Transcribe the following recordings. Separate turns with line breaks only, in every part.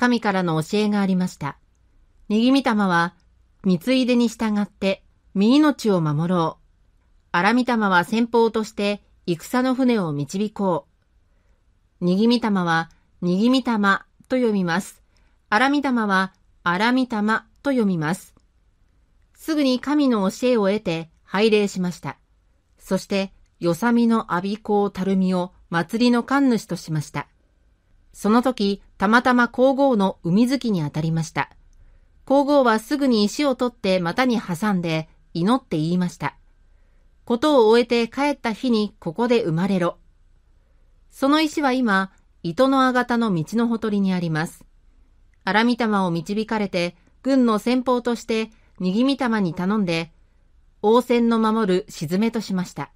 神からの教えがありました。にぎみ玉は、三井でに従って、身命を守ろう。荒み玉は先方として、戦の船を導こう。にぎみ玉は、にぎみ玉と読みます。荒み玉は、荒み玉と読みます。すぐに神の教えを得て、拝礼しました。そして、よさみの阿鼻子たるみを祭りの神主としました。その時、たまたま皇后の海月に当たりました。皇后はすぐに石を取って股に挟んで、祈って言いました。ことを終えて帰った日にここで生まれろ。その石は今、糸のあがたの道のほとりにあります。荒御霊を導かれて、軍の先方として、右み霊に頼んで、王戦の守る沈めとしました。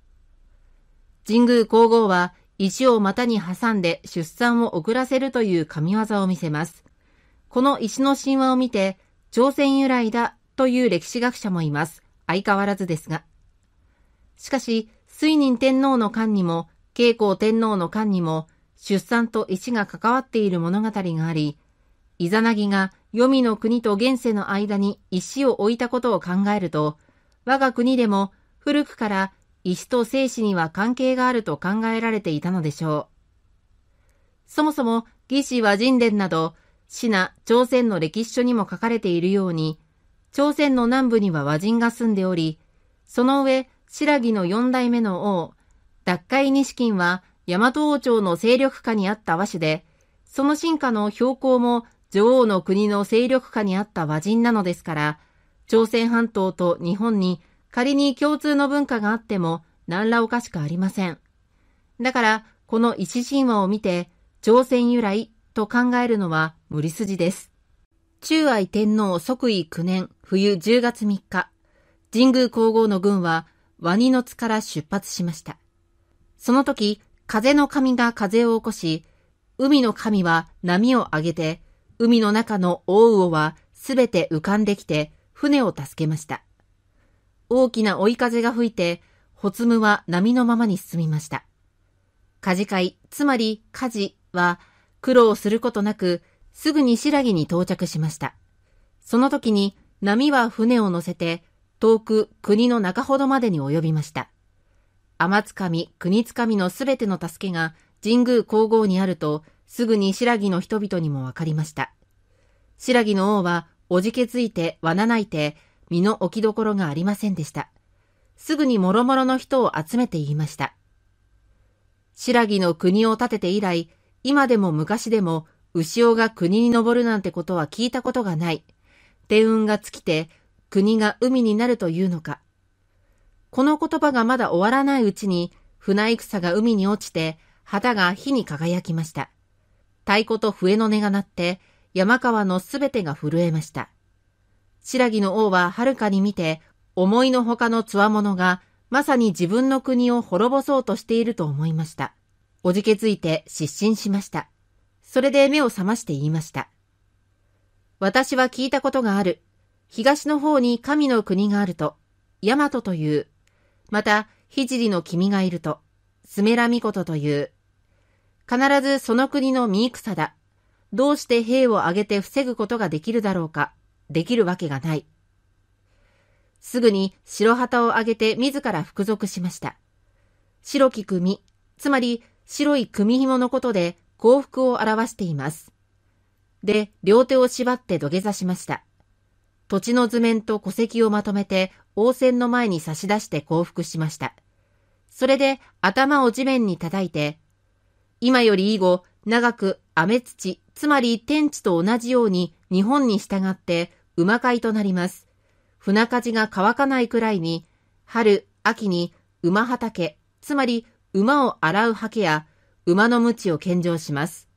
神宮皇后は、石を股に挟んで出産を遅らせるという神業を見せます。この石の神話を見て、朝鮮由来だという歴史学者もいます。相変わらずですが。しかし、水仁天皇の間にも、慶光天皇の間にも、出産と石が関わっている物語があり、イザナギが黄泉の国と現世の間に石を置いたことを考えると、我が国でも古くから石と精子には関係があると考えられていたのでしょう。そもそも魏志は人伝など、シナ、朝鮮の歴史書にも書かれているように、朝鮮の南部には和人が住んでおり、その上、白木の四代目の王、脱会錦金は大和王朝の勢力下にあった和紙で、その進化の標高も女王の国の勢力下にあった和人なのですから、朝鮮半島と日本に仮に共通の文化があっても何らおかしくありません。だから、この一神話を見て、朝鮮由来と考えるのは無理筋です。中愛天皇即位9年冬10月3日、神宮皇后の軍はワニの津から出発しました。その時、風の神が風を起こし、海の神は波を上げて、海の中の大魚はすべて浮かんできて船を助けました。大きな追い風が吹いて、ホツムは波のままに進みました。家事会、つまり家事は苦労することなく、すぐに白木に到着しました。その時に波は船を乗せて、遠く国の中ほどまでに及びました。天つかみ、国つかみのすべての助けが神宮皇后にあると、すぐに白木の人々にもわかりました。白木の王は、おじけづいて、わなないて、身の置き所がありませんでした。すぐにもろもろの人を集めて言いました。白木の国を建てて以来、今でも昔でも、牛尾が国に登るなんてことは聞いたことがない。天運が尽きて、国が海になるというのか。この言葉がまだ終わらないうちに、船戦が海に落ちて、旗が火に輝きました。太鼓と笛の音が鳴って、山川のすべてが震えました。白木の王ははるかに見て、思いのほかのつわものが、まさに自分の国を滅ぼそうとしていると思いました。おじけづいて失神しました。それで目を覚まして言いました。私は聞いたことがある。東の方に神の国があると、ヤマトという、また、聖の君がいると、スメラミコトという、必ずその国の見戦だ。どうして兵を挙げて防ぐことができるだろうか。できるわけがない。すぐに白旗を上げて自ら服属しました。白き組、つまり白い組紐のことで幸福を表しています。で、両手を縛って土下座しました。土地の図面と戸籍をまとめて応戦の前に差し出して降伏しました。それで頭を地面に叩いて、今より以後、長く雨土、つまり天地と同じように日本に従って馬飼いとなります。船かじが乾かないくらいに、春、秋に馬畑、つまり馬を洗う刷毛や馬の鞭を献上します。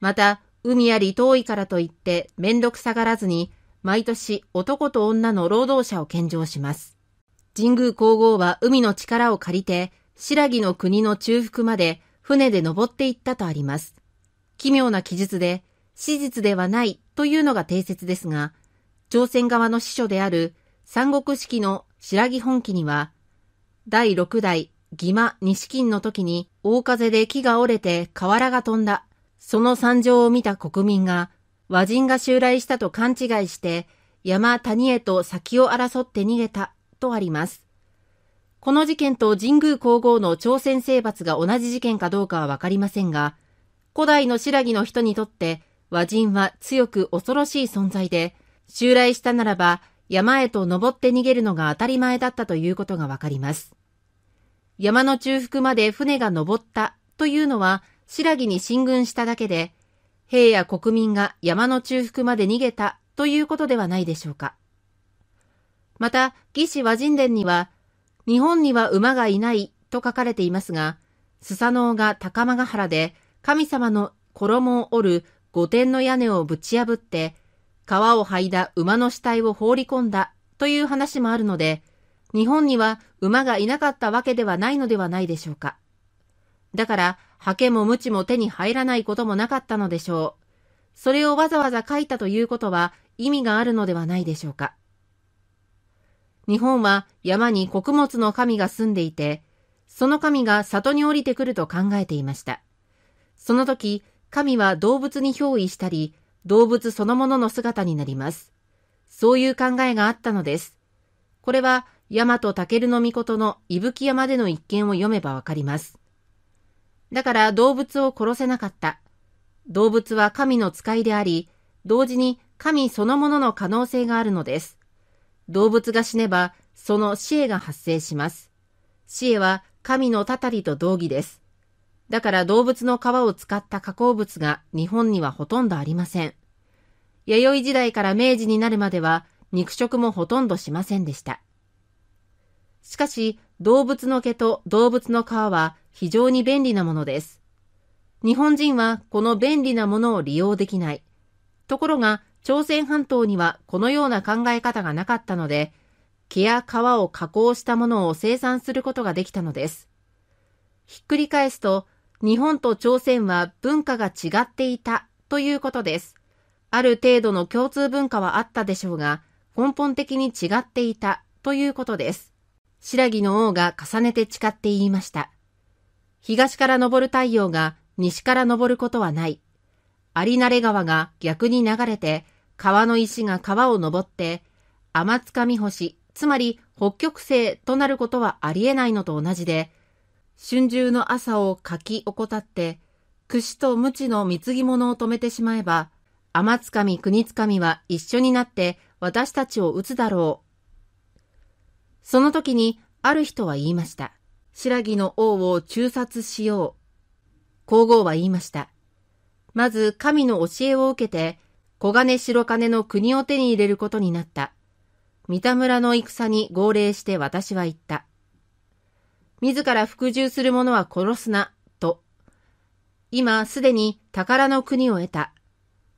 また、海あり遠いからといって面倒くさがらずに、毎年男と女の労働者を献上します。神宮皇后は海の力を借りて、白木の国の中腹まで船で登っていったとあります。奇妙な記述で、史実ではないというのが定説ですが、朝鮮側の司書である三国式の白木本記には、第6代義馬西金の時に大風で木が折れて瓦が飛んだ。その惨状を見た国民が、和人が襲来したと勘違いして、山谷へと先を争って逃げた、とあります。この事件と神宮皇后の朝鮮征伐が同じ事件かどうかはわかりませんが、古代の新羅の人にとって和人は強く恐ろしい存在で、襲来したならば山へと登って逃げるのが当たり前だったということがわかります。山の中腹まで船が登ったというのは白木に進軍しただけで、兵や国民が山の中腹まで逃げたということではないでしょうか。また、魏志和人伝には、日本には馬がいないと書かれていますが、スサノオが高間ヶ原で神様の衣を織る御殿の屋根をぶち破って、皮を剥いだ馬の死体を放り込んだという話もあるので、日本には馬がいなかったわけではないのではないでしょうか。だから、刷毛も無知も手に入らないこともなかったのでしょう。それをわざわざ書いたということは意味があるのではないでしょうか。日本は山に穀物の神が住んでいて、その神が里に降りてくると考えていました。その時、神は動物に憑依したり、動物そのものの姿になります。そういう考えがあったのです。これは、大和武の御事の伊吹山での一件を読めばわかります。だから動物を殺せなかった。動物は神の使いであり、同時に神そのものの可能性があるのです。動物が死ねば、その死へが発生します。死へは神のたたりと同義です。だから動物の皮を使った加工物が日本にはほとんどありません。弥生時代から明治になるまでは肉食もほとんどしませんでした。しかし、動物の毛と動物の皮は非常に便利なものです。日本人はこの便利なものを利用できない。ところが、朝鮮半島にはこのような考え方がなかったので、毛や皮を加工したものを生産することができたのです。ひっくり返すと、日本と朝鮮は文化が違っていたということです。ある程度の共通文化はあったでしょうが、根本的に違っていたということです。白木の王が重ねて誓って言いました。東から昇る太陽が西から昇ることはない。有れ川が逆に流れて、川の石が川を登って、天津か星、つまり北極星となることはありえないのと同じで、春秋の朝を書き怠って、櫛と無知の貢ぎ物を止めてしまえば、天つかみ国つかみは一緒になって私たちを撃つだろう。その時にある人は言いました。白木の王を中殺しよう。皇后は言いました。まず神の教えを受けて、黄金白金の国を手に入れることになった。三田村の戦に号令して私は言った。自ら服従する者は殺すな、と。今すでに宝の国を得た。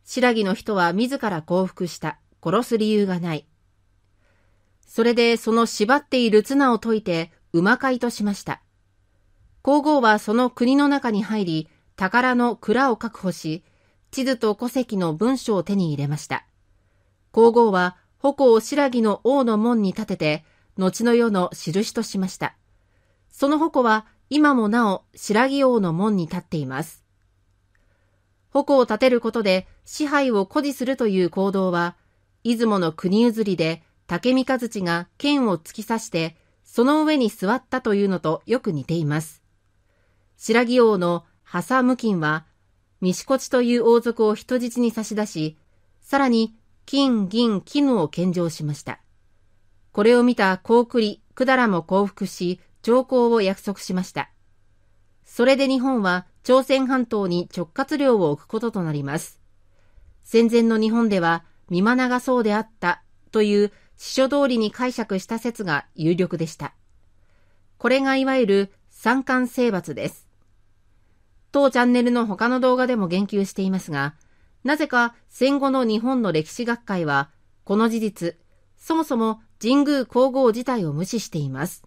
白木の人は自ら降伏した。殺す理由がない。それでその縛っている綱を解いて馬飼いとしました。皇后はその国の中に入り、宝の蔵を確保し、地図と戸籍の文書を手に入れました。皇后は、矛を白木の王の門に立てて、後の世の印としました。その矛は今もなお白木王の門に立っています。矛を立てることで支配を誇示するという行動は、出雲の国譲りで竹三日槌が剣を突き刺して、その上に座ったというのとよく似ています。白木王のハサムキンは、ミシコチという王族を人質に差し出し、さらに金銀絹を献上しました。これを見た高栗、百済も降伏し、条項を約束しました。それで日本は朝鮮半島に直轄領を置くこととなります。戦前の日本では、見まながそうであったという辞書通りに解釈した説が有力でした。これがいわゆる三冠征伐です。当チャンネルの他の動画でも言及していますが、なぜか戦後の日本の歴史学会は、この事実、そもそも神宮皇后自体を無視しています。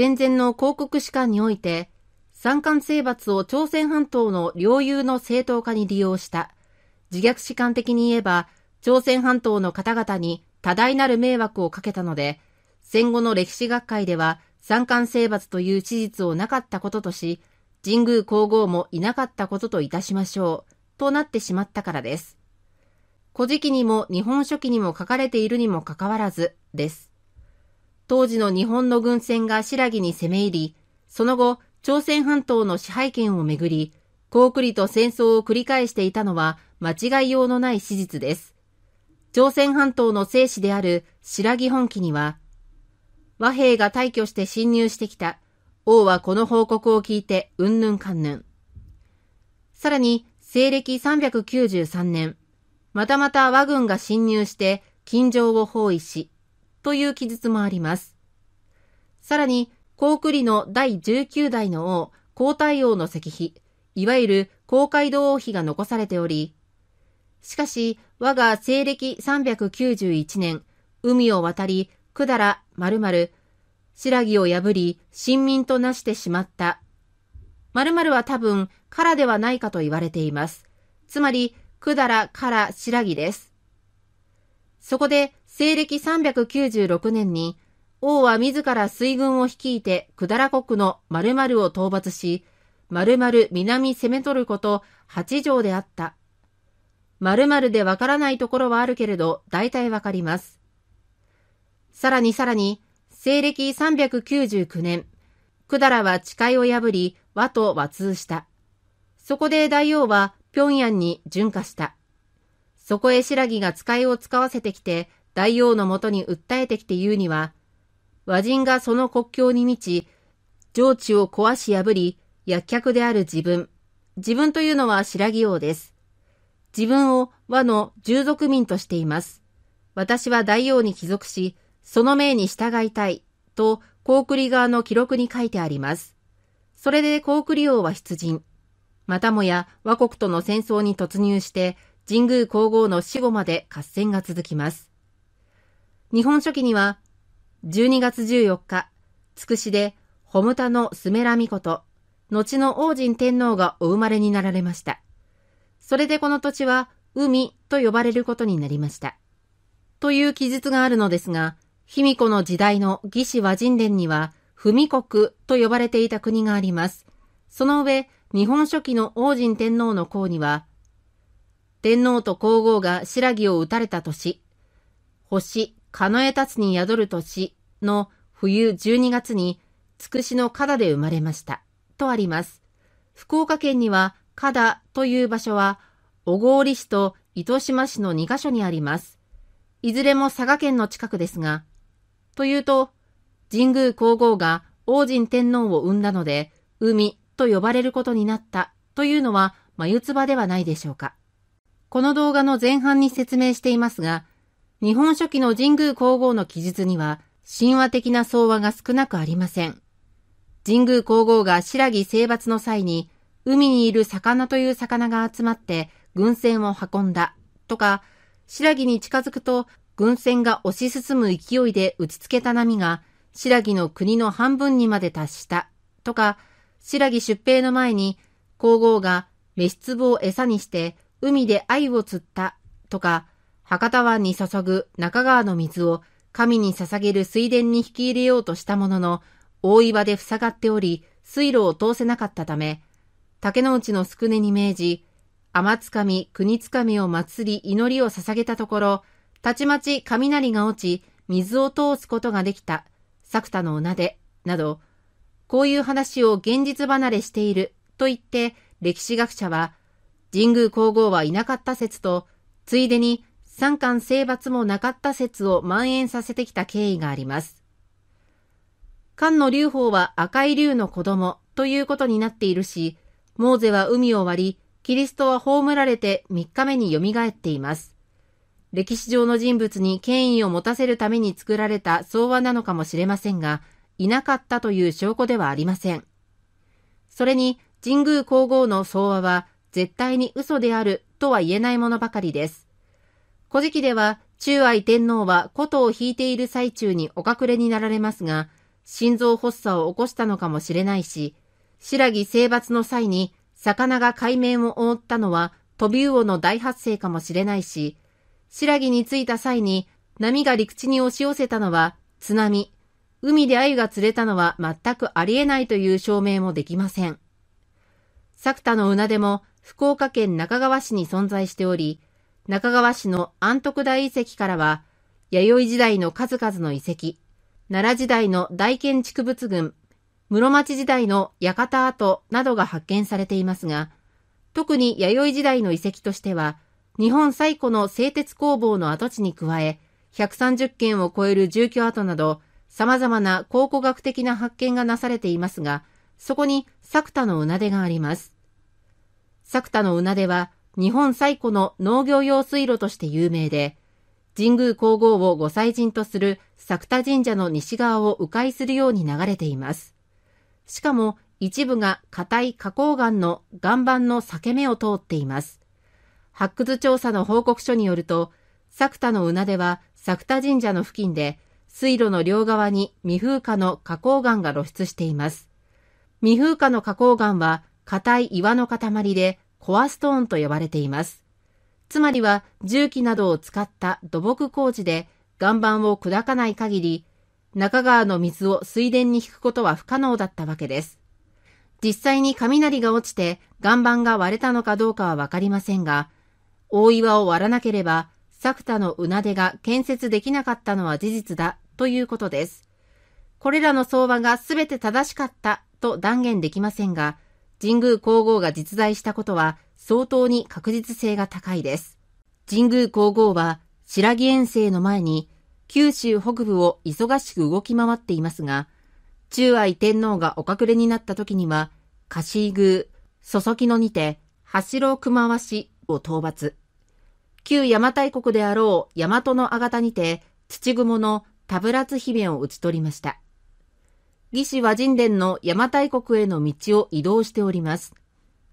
戦前の広告士官において、三冠征伐を朝鮮半島の領有の正当化に利用した。自虐士官的に言えば、朝鮮半島の方々に多大なる迷惑をかけたので、戦後の歴史学会では三冠征伐という事実をなかったこととし、神宮皇后もいなかったことといたしましょう、となってしまったからです。古事記にも日本書紀にも書かれているにもかかわらず、です。当時の日本の軍船が新羅に攻め入り、その後、朝鮮半島の支配権をめぐり、高句麗と戦争を繰り返していたのは間違いようのない史実です。朝鮮半島の生死である白木本記には、和平が退去して侵入してきた。王はこの報告を聞いて、うんぬんかんぬん。さらに、西暦393年、またまた和軍が侵入して、近城を包囲し、という記述もあります。さらに、高句麗の第19代の王、皇太王の石碑、いわゆる公会堂王碑が残されており、しかし、我が西暦391年、海を渡り、百済丸々、白木を破り、親民となしてしまった。まるは多分、からではないかと言われています。つまり、百済から白木です。そこで、西暦396年に、王は自ら水軍を率いて百済国の丸々を討伐し、まる南攻め取ること8条であった。丸々でわからないところはあるけれど、大体わかります。さらにさらに、西暦399年、百済は誓いを破り、和と和通した。そこで大王は平壌に巡化した。そこへ白木が使いを使わせてきて、大王のもとに訴えてきて言うには、和人がその国境に満ち、上智を壊し破り、薬客である自分。自分というのは白木王です。自分を和の従属民としています。私は大王に帰属し、その命に従いたい、と、高ーク側の記録に書いてあります。それで高ーク王は出陣。またもや和国との戦争に突入して、神宮皇后の死後まで合戦が続きます。日本書紀には、12月14日、つくしで、ホムタのスメラミこと、後の王神天皇がお生まれになられました。それでこの土地は、海と呼ばれることになりました。という記述があるのですが、卑弥呼の時代の魏志和人伝には、不未国と呼ばれていた国があります。その上、日本書紀の王神天皇の項には、天皇と皇后が白木を打たれた年、星、カノエタツに宿る年の冬12月に、つくしの加ダで生まれました。とあります。福岡県には、加ダという場所は、小郡市と糸島市の2箇所にあります。いずれも佐賀県の近くですが、というと、神宮皇后が王神天皇を生んだので、海と呼ばれることになったというのは眉唾ではないでしょうか。この動画の前半に説明していますが、日本書紀の神宮皇后の記述には、神話的な相話が少なくありません。神宮皇后が白木征伐の際に、海にいる魚という魚が集まって軍船を運んだとか、白木に近づくと軍船が押し進む勢いで打ちつけた波が白木の国の半分にまで達したとか、白木出兵の前に皇后が飯粒を餌にして海で鮎を釣ったとか、博多湾に注ぐ中川の水を神に捧げる水田に引き入れようとしたものの、大岩で塞がっており、水路を通せなかったため、竹の内の宿根に命じ、天つかみ、国つかみを祭り祈りを捧げたところ、たちまち雷が落ち、水を通すことができた、作田のおなで、など、こういう話を現実離れしていると言って、歴史学者は、神宮皇后はいなかった説と、ついでに三冠征伐もなかった説を蔓延させてきた経緯があります。菅の隆法は赤い竜の子供ということになっているし、モーゼは海を割り、キリストは葬られて3日目に蘇っています。歴史上の人物に権威を持たせるために作られた草和なのかもしれませんが、いなかったという証拠ではありません。それに、神宮皇后の草和は絶対に嘘であるとは言えないものばかりです。古事記では、中愛天皇は琴を弾いている最中にお隠れになられますが、心臓発作を起こしたのかもしれないし、白木征伐の際に魚が海面を覆ったのは飛び魚の大発生かもしれないし、白木に着いた際に波が陸地に押し寄せたのは津波、海で鮎が釣れたのは全くありえないという証明もできません。作田のうなでも福岡県中川市に存在しており、中川市の安徳大遺跡からは、弥生時代の数々の遺跡、奈良時代の大建築物群、室町時代の館跡などが発見されていますが、特に弥生時代の遺跡としては、日本最古の製鉄工房の跡地に加え、130件を超える住居跡など、様々な考古学的な発見がなされていますが、そこに作田のうなでがあります。作田のうなでは、日本最古の農業用水路として有名で、神宮皇后を御祭神とする作田神社の西側を迂回するように流れています。しかも一部が硬い花崗岩の岩盤の裂け目を通っています。発掘調査の報告書によると、作田のうなでは作田神社の付近で水路の両側に未風化の花崗岩が露出しています。未風化の花崗岩は硬い岩の塊でコアストーンと呼ばれています。つまりは重機などを使った土木工事で岩盤を砕かない限り、中川の水を水田に引くことは不可能だったわけです。実際に雷が落ちて岩盤が割れたのかどうかはわかりませんが、大岩を割らなければ、作田のうなでが建設できなかったのは事実だということです。これらの相場が全て正しかったと断言できませんが、神宮皇后が実在したことは相当に確実性が高いです。神宮皇后は白木遠征の前に九州北部を忙しく動き回っていますが、中愛天皇がお隠れになった時には、菓子宮、そきのにて、ま熊しを討伐。旧邪馬台国であろう大和のあがたにて、土雲の田ブラ姫を討ち取りました。魏志和人伝の邪馬台国への道を移動しております。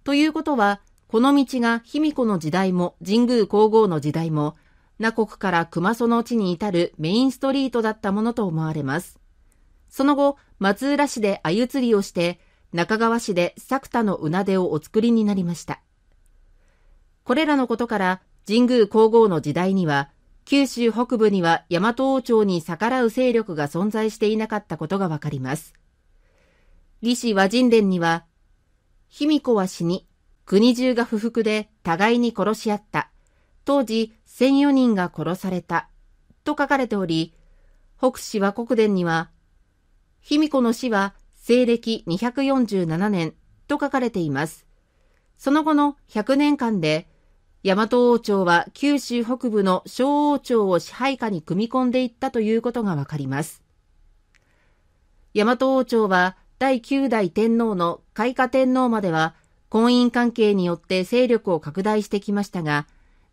ということは、この道が卑弥呼の時代も神宮皇后の時代も、那国から熊園の地に至るメインストリートだったものと思われます。その後、松浦市で鮎釣りをして、中川市で作田のうなでをお作りになりました。これらのことから、神宮皇后の時代には、九州北部には大和王朝に逆らう勢力が存在していなかったことがわかります。李氏和人伝には、卑弥呼は死に、国中が不服で互いに殺し合った。当時、1004人が殺された。と書かれており、北氏和国伝には、卑弥呼の死は西暦247年と書かれています。その後の100年間で、大和王朝は九州北部の小王朝を支配下に組み込んでいったということがわかります。大和王朝は第9代天皇の開化天皇までは婚姻関係によって勢力を拡大してきましたが、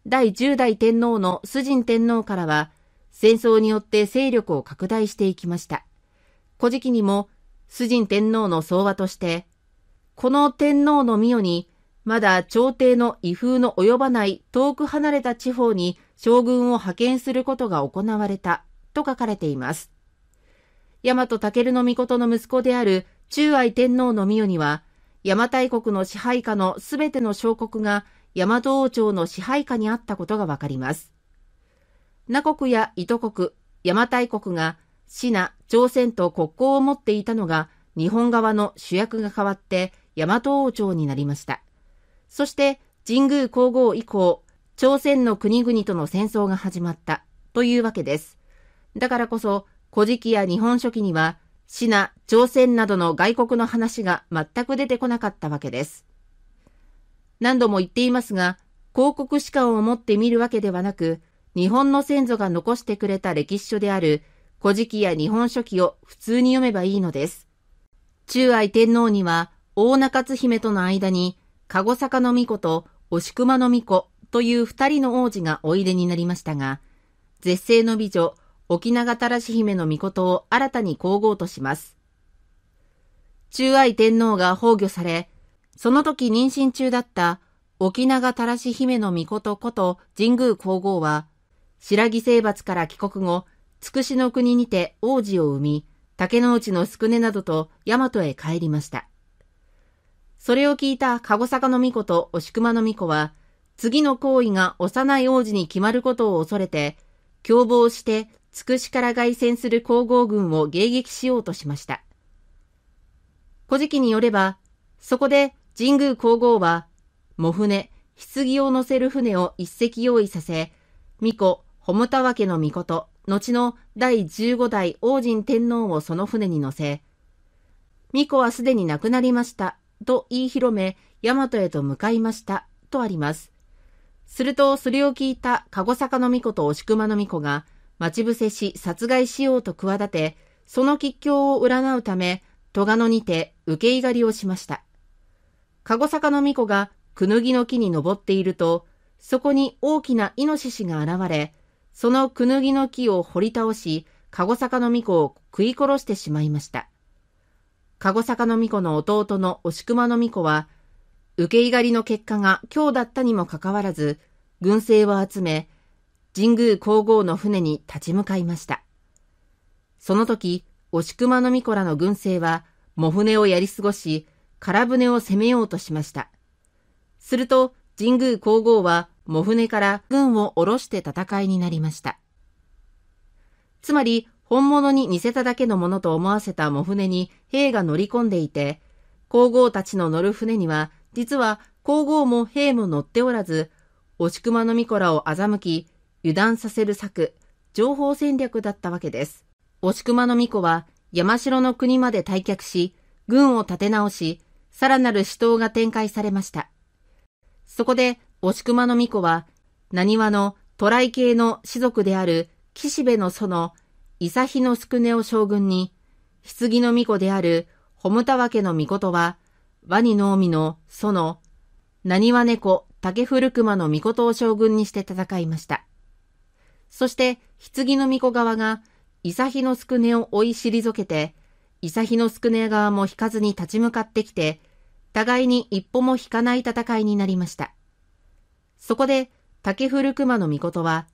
第10代天皇の崇神天皇からは戦争によって勢力を拡大していきました。古事記にも崇神天皇の総和として、この天皇の御代にまだ朝廷の威風の及ばない遠く離れた地方に将軍を派遣することが行われたと書かれています。大和武の御の息子である中愛天皇の御代には、邪馬台国の支配下のすべての小国が大和王朝の支配下にあったことがわかります。那国や糸国、邪馬台国が支那、朝鮮と国交を持っていたのが日本側の主役が変わって大和王朝になりました。そして神宮皇后以降、朝鮮の国々との戦争が始まったというわけです。だからこそ、古事記や日本書紀には、シナ、朝鮮などの外国の話が全く出てこなかったわけです。何度も言っていますが、広告史観を持って見るわけではなく、日本の先祖が残してくれた歴史書である古事記や日本書紀を普通に読めばいいのです。中愛天皇には、大中津姫との間に籠坂の巫女と押熊の巫女という二人の王子がおいでになりましたが、絶世の美女、沖縄たらし姫の御事を新たに皇后とします。中愛天皇が崩御され、その時妊娠中だった沖縄たらし姫の御事こと神宮皇后は、白木征伐から帰国後、つくしの国にて王子を生み、竹の内の宿根などと大和へ帰りました。それを聞いた籠坂の巫女と押熊の巫女は、次の行為が幼い王子に決まることを恐れて、共謀してつくしから凱旋する皇后軍を迎撃しようとしました。古事記によれば、そこで神宮皇后は、藻船、棺を乗せる船を一隻用意させ、巫女、穂田分の巫女と、後の第15代王神天皇をその船に乗せ、巫女はすでに亡くなりましたと言い広め、大和へと向かいました、とあります。すると、それを聞いた籠坂の巫女と押熊の巫女が、待ち伏せし殺害しようと企て、その吉凶を占うため、戸賀野にて受けいがりをしました。籠坂の巫女が、くぬぎの木に登っていると、そこに大きなイノシシが現れ、そのくぬぎの木を掘り倒し、籠坂の巫女を食い殺してしまいました。籠坂の巫女の弟の押熊の巫女は、受けいがりの結果が今日だったにもかかわらず、軍勢を集め、神宮皇后の船に立ち向かいました。その時、押熊の巫女らの軍勢は、藻船をやり過ごし、空船を攻めようとしました。すると、神宮皇后は、藻船から軍を下ろして戦いになりました。つまり、本物に似せただけのものと思わせた藻船に兵が乗り込んでいて、皇后たちの乗る船には、実は皇后も兵も乗っておらず、押熊の巫女らを欺き、油断させる策、情報戦略だったわけです。押熊の巫女は、山城の国まで退却し、軍を立て直し、さらなる死闘が展開されました。そこで、押熊の巫女は、何話の渡来系の士族である岸辺の園伊佐比の宿ネを将軍に、棺の巫女である、ホムタワ家の巫女は、ワニの海の園、の何は猫、竹古熊の巫女を将軍にして戦いました。そして、棺の巫女側が、伊佐比の宿ネを追い退けて、伊佐比の宿ネ側も引かずに立ち向かってきて、互いに一歩も引かない戦いになりました。そこで、竹古熊の巫女は、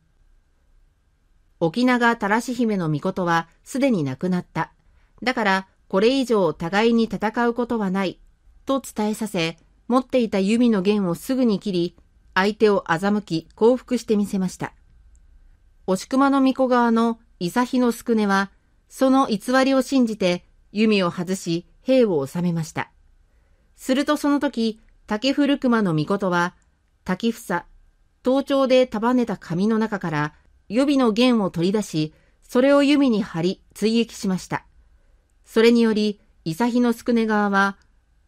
沖永し姫の御事はすでに亡くなった。だからこれ以上互いに戦うことはない。と伝えさせ、持っていた弓の弦をすぐに切り、相手を欺き降伏してみせました。押熊の巫女側の伊佐比の宿根は、その偽りを信じて弓を外し兵を収めました。するとその時、竹古熊の御事は、竹房、頭頂で束ねた髪の中から予備の弦を取り出し、それを弓に張り、追撃しました。それにより、伊佐比の宿根川は、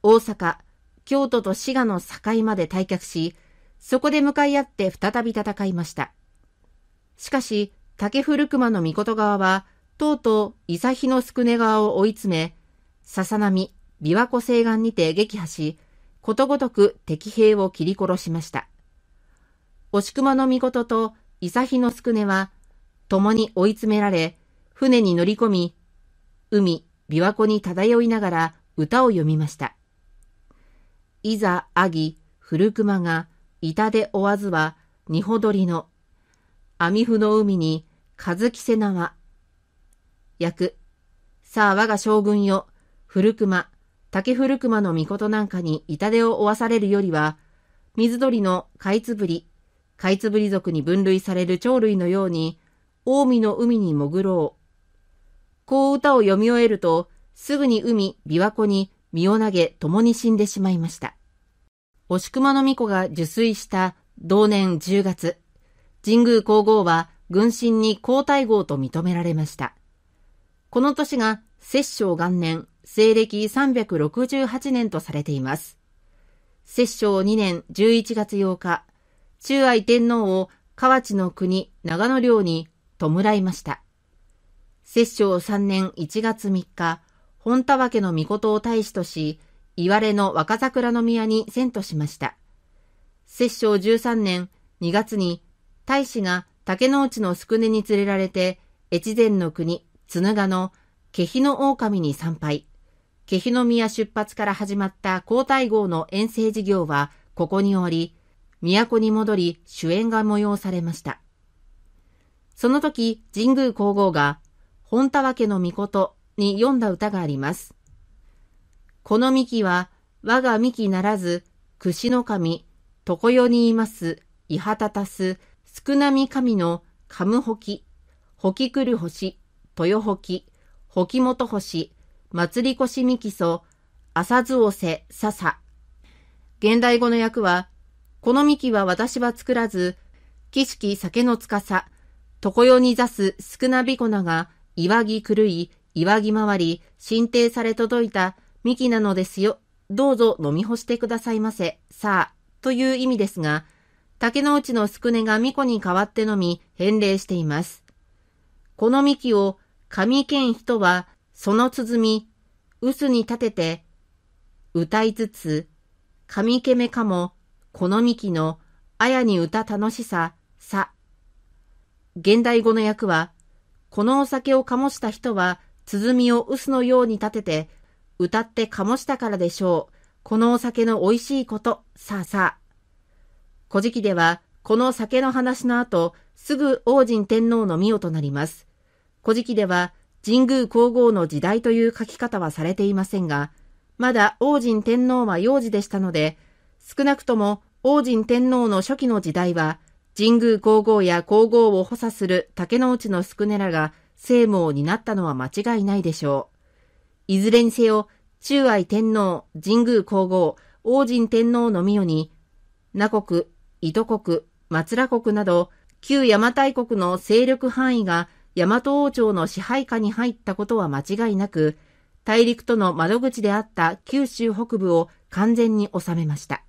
大阪、京都と滋賀の境まで退却し、そこで向かい合って再び戦いました。しかし、竹古熊の御事側は、とうとう伊佐比の宿根川を追い詰め、笹波、琵琶湖西岸にて撃破し、ことごとく敵兵を切り殺しました。押熊の御事とイサヒノスクネは、共に追い詰められ、船に乗り込み、海、琵琶湖に漂いながら歌を詠みました。いざ、あぎ、古熊が、板で追わずは、にほどりの、網符の海に、ずきせなは、役、さあ我が将軍よ、古熊、竹古熊の御事なんかに痛手を追わされるよりは、水鳥のかいつぶり、カイツブリ族に分類される鳥類のように、近江の海に潜ろう。こう歌を読み終えると、すぐに海、琵琶湖に身を投げ共に死んでしまいました。しくまの巫女が受水した同年10月、神宮皇后は軍神に皇太后と認められました。この年が摂政元年、西暦368年とされています。摂政2年11月8日、中愛天皇を河内の国長野領に弔いました。摂政3年1月3日、本田家の御事を大使とし、いわれの若桜宮に遷都しました。摂政13年2月に、大使が竹之内の宿根に連れられて、越前の国、津賀の毛比の狼に参拝。毛比の宮出発から始まった皇太后の遠征事業は、ここにおり、都に戻り主演が催されました。その時、神宮皇后が、本田和家の御事に読んだ歌があります。この幹は、我が幹ならず、櫛の神、常世にいます、伊畑たす、少なみ神の、カムホキ、ホキくる星、豊ほきホキモ星、祭りこしみきそ、浅津おせ、ささ。現代語の訳は、この幹は私は作らず、景色酒の司、常世に座す少なびこなが、岩木狂い、岩木回り、進呈され届いた幹なのですよ。どうぞ飲み干してくださいませ。さあ、という意味ですが、竹の内のすくねが巫女に代わって飲み、返礼しています。この幹を、神剣人は、その鼓、臼に立てて、歌いつつ、神けめかも、このミキの、あやに歌楽しさ、さ。現代語の訳は、このお酒を醸した人は、鼓を臼のように立てて、歌って醸したからでしょう。このお酒の美味しいこと、さあさあ。古事記では、この酒の話の後、すぐ王神天皇の御代となります。古事記では、神宮皇后の時代という書き方はされていませんが、まだ王神天皇は幼児でしたので、少なくとも王神天皇の初期の時代は、神宮皇后や皇后を補佐する竹之内の宿根らが政務を担ったのは間違いないでしょう。いずれにせよ、中愛天皇、神宮皇后、王神天皇の御世に、那国、伊都国、松良国など、旧邪馬台国の勢力範囲が大和王朝の支配下に入ったことは間違いなく、大陸との窓口であった九州北部を完全に収めました。